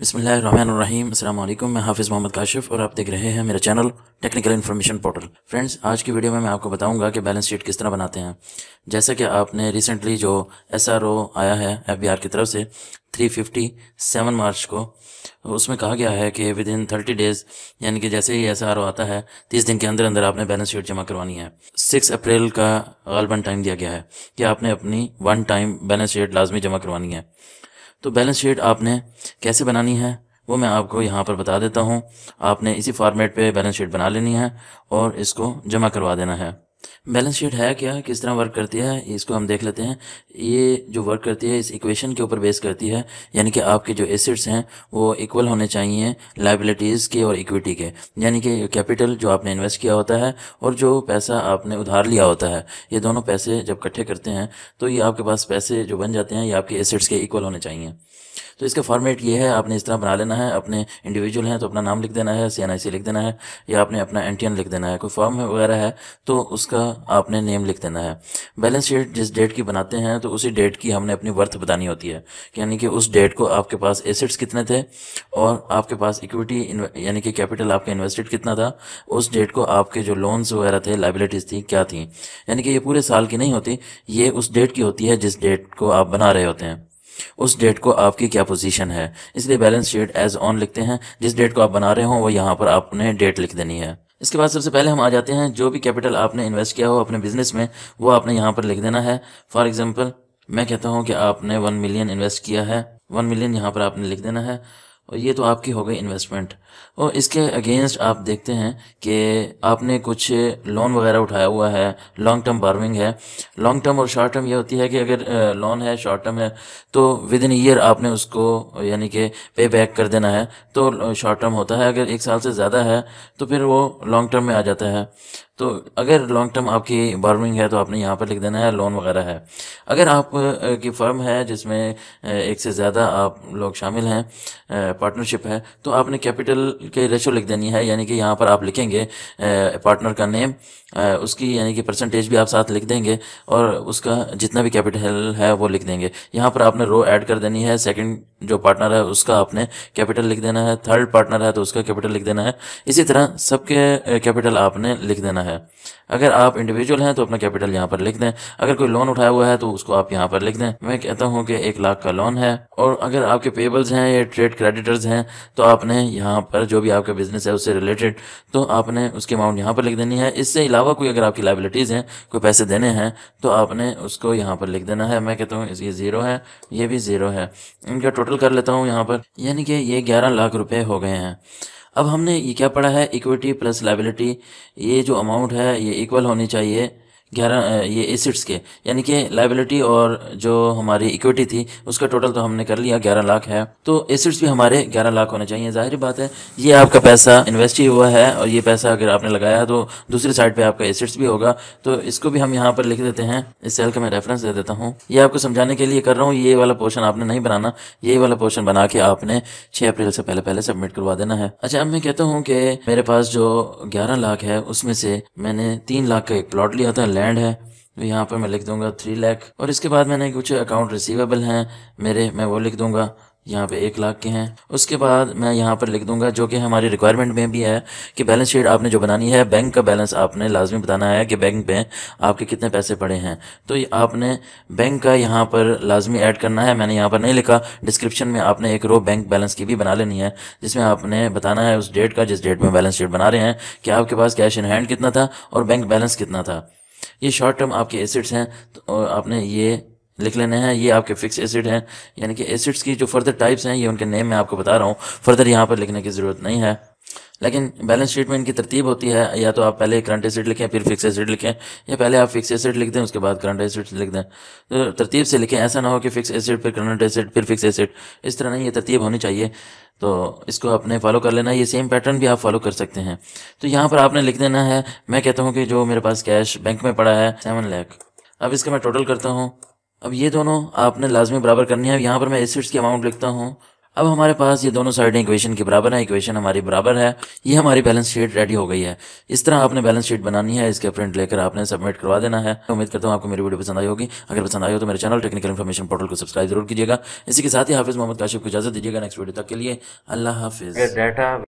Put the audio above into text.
बसमीम अल्लाम मैं हाफिज़ मोहम्मद काशिफ और आप देख रहे हैं मेरा channel technical information portal friends आज की वीडियो में मैं आपको बताऊंगा कि बैलेंस शीट किस तरह बनाते हैं जैसे कि आपने रिसेंटली जो एसआरओ आया है एफबीआर की तरफ से फिफ्टी सेवन मार्च को उसमें कहा गया है कि विद इन थर्टी डेज यानी कि जैसे ही एस आर आता है तीस दिन के अंदर अंदर आपने बैलेंस शीट जमा करवानी है सिक्स अप्रैल का गलबन टाइम दिया गया है कि आपने अपनी वन टाइम बैलेंस शीट लाजमी जमा करवानी है तो बैलेंस शीट आपने कैसे बनानी है वो मैं आपको यहाँ पर बता देता हूँ आपने इसी फॉर्मेट पे बैलेंस शीट बना लेनी है और इसको जमा करवा देना है बैलेंस शीट है क्या किस तरह वर्क करती है इसको हम देख लेते हैं ये जो वर्क करती है इस इक्वेशन के ऊपर बेस करती है यानी कि आपके जो एसेट्स हैं वो इक्वल होने चाहिए लाइबिलिटीज़ के और इक्विटी के यानी कि कैपिटल जो आपने इन्वेस्ट किया होता है और जो पैसा आपने उधार लिया होता है ये दोनों पैसे जब इकट्ठे करते हैं तो ये आपके पास पैसे जो बन जाते हैं ये आपके एसेट्स के इक्वल होने चाहिए तो इसका फॉर्मेट ये है आपने इस तरह बना लेना है अपने इंडिविजुअल हैं तो अपना नाम लिख देना है सी लिख देना है या आपने अपना एन लिख देना है कोई फॉर्म वगैरह है तो उसका आपने नेम लिख देना है बैलेंस शीट जिस डेट की बनाते हैं तो उसी डेट की हमने अपनी वर्थ बतानी होती है यानी कि उस डेट को आपके पास एसेट्स कितने थे और आपके पास इक्विटी यानी कि कैपिटल आपका इन्वेस्टेड कितना था उस डेट को आपके जो लोन्स वगैरह थे लाइबिलिटीज़ थी क्या थी यानी कि ये पूरे साल की नहीं होती ये उस डेट की होती है जिस डेट को आप बना रहे होते हैं उस डेट को आपकी क्या पोजीशन है इसलिए बैलेंस शीट एज ऑन लिखते हैं जिस डेट को आप बना रहे हो वो यहाँ पर आपने डेट लिख देनी है इसके बाद सबसे पहले हम आ जाते हैं जो भी कैपिटल आपने इन्वेस्ट किया हो अपने बिजनेस में वो आपने यहाँ पर लिख देना है फॉर एग्जाम्पल मैं कहता हूँ कि आपने वन मिलियन इन्वेस्ट किया है वन मिलियन यहाँ पर आपने लिख देना है और ये तो आपकी हो गई इन्वेस्टमेंट और इसके अगेंस्ट आप देखते हैं कि आपने कुछ लोन वगैरह उठाया हुआ है लॉन्ग टर्म बारविंग है लॉन्ग टर्म और शॉर्ट टर्म ये होती है कि अगर लोन है शॉर्ट टर्म है तो विद इन ईयर आपने उसको यानी कि पे बैक कर देना है तो शॉर्ट टर्म होता है अगर एक साल से ज़्यादा है तो फिर वो लॉन्ग टर्म में आ जाता है तो अगर लॉन्ग टर्म आपकी बारविंग है तो आपने यहाँ पर लिख देना है लोन वगैरह है अगर आपकी फर्म है जिसमें एक से ज़्यादा आप लोग शामिल हैं पार्टनरशिप है तो आपने कैपिटल के रेशो लिख देनी है यानी कि यहाँ पर आप लिखेंगे पार्टनर का नेम उसकी यानी कि परसेंटेज भी आप साथ लिख देंगे और उसका जितना भी कैपिटल है वो लिख देंगे यहाँ पर आपने रो ऐड कर देनी है सेकंड जो पार्टनर है उसका आपने कैपिटल लिख देना है थर्ड पार्टनर है तो उसका कैपिटल लिख देना है इसी तरह सबके कैपिटल आपने लिख देना है अगर आप इंडिविजुअल हैं तो अपना कैपिटल यहाँ पर लिख दें अगर कोई लोन उठाया हुआ है तो उसको आप यहाँ पर लिख दें मैं कहता हूँ कि एक लाख का लोन है और अगर आपके पेबल्स हैं या ट्रेड क्रेडिटर्स हैं तो आपने यहाँ पर जो भी आपका बिजनेस है उससे रिलेटेड तो आपने उसके अमाउंट यहाँ पर लिख देनी है इससे अलावा कोई अगर आपकी लाइबिलिटीज़ हैं कोई पैसे देने हैं तो आपने उसको यहाँ पर लिख देना है मैं कहता हूँ ये ज़ीरो है ये भी ज़ीरो है इनका टोटल कर लेता हूँ यहाँ पर यानी कि ये ग्यारह लाख रुपये हो गए हैं अब हमने ये क्या पढ़ा है इक्विटी प्लस लाइबिलिटी ये जो अमाउंट है ये इक्वल होनी चाहिए ग्यारह ये एसिड्स के यानी कि लाइबिलिटी और जो हमारी इक्विटी थी उसका टोटल तो हमने कर लिया ग्यारह लाख है तो एसिड्स भी हमारे ग्यारह लाख होने चाहिए जाहिर बात है ये आपका पैसा इन्वेस्ट ही हुआ है और ये पैसा अगर आपने लगाया तो दूसरी साइड पे आपका एसिड्स भी होगा तो इसको भी हम यहाँ पर लिख देते हैं इस सेल का मैं रेफरेंस दे देता हूँ ये आपको समझाने के लिए कर रहा हूँ ये वाला पोर्शन आपने नहीं बनाना ये वाला पोर्शन बना के आपने छः अप्रैल से पहले पहले सबमिट करवा देना है अच्छा अब मैं कहता हूँ कि मेरे पास जो ग्यारह लाख है उसमें से मैंने तीन लाख का एक प्लॉट लिया था लैंड है तो यहाँ पर मैं लिख दूंगा थ्री लाख और इसके बाद मैंने कुछ अकाउंट रिसीवेबल हैं मेरे मैं वो लिख दूंगा यहाँ पे एक लाख के हैं उसके बाद मैं यहाँ पर लिख दूंगा जो कि हमारी रिक्वायरमेंट में भी है कि बैलेंस शीट आपने जो बनानी है बैंक का बैलेंस आपने लाजमी बताना है कि बैंक में आपके कितने पैसे पड़े हैं तो आपने बैंक का यहाँ पर लाजमी ऐड करना है मैंने यहाँ पर नहीं लिखा डिस्क्रिप्शन में आपने एक रो बैंक बैलेंस की भी बना लेनी है जिसमें आपने बताना है उस डेट का जिस डेट में बैलेंस शीट बना रहे हैं कि आपके पास कैश इन हैंड कितना था और बैंक बैलेंस कितना था ये शॉर्ट टर्म आपके एसिड्स हैं तो आपने ये लिख लेने हैं ये आपके फिक्स एसिड हैं यानी कि एसिड्स की जो फर्दर टाइप्स हैं ये उनके नेम मैं आपको बता रहा हूँ फर्दर यहाँ पर लिखने की ज़रूरत नहीं है लेकिन बैलेंस शीट में इनकी तरतीब होती है या तो आप पहले करंट एसिड लिखें फिर फिक्स एसिड लिखें या पहले आप फिक्स एसिड लिख दें उसके बाद करंट एसिड लिख दें तो तरतीब से लिखें ऐसा ना हो कि फिक्स एसिड फिर करंट एसिड फिर फिक्स एसिड इस तरह नहीं ये तरतीब होनी चाहिए तो इसको आपने फॉलो कर लेना ये सेम पैटर्न भी आप फॉलो कर सकते हैं तो यहाँ पर आपने लिख देना है मैं कहता हूँ कि जो मेरे पास कैश बैंक में पड़ा है सेवन लैख अब इसका मैं टोटल करता हूँ अब ये दोनों आपने लाजमी बराबर करनी है यहाँ पर मैं एसिड्स की अमाउंट लिखता हूँ अब हमारे पास ये दोनों साइडें इक्वेशन के बराबर है इक्वेशन हमारी बराबर है ये हमारी बैलेंस शीट रेडी हो गई है इस तरह आपने बैलेंस शीट बनानी है इसके प्रिंट लेकर आपने सबमिट करवा देना है उम्मीद करता हूँ आपको मेरी वीडियो पसंद आई होगी अगर पसंद आई हो तो मेरे चैनल टेक्निकल इन्फॉर्मेशन पोर्टल को सब्सक्राइब जरूर कीजिएगा इसी के साथ ही हाफिज़ मोहम्मद काशिफ को इजाजत दीजिएगा नेक्स्ट वीडियो तक के लिए अल्लाह हाफिज़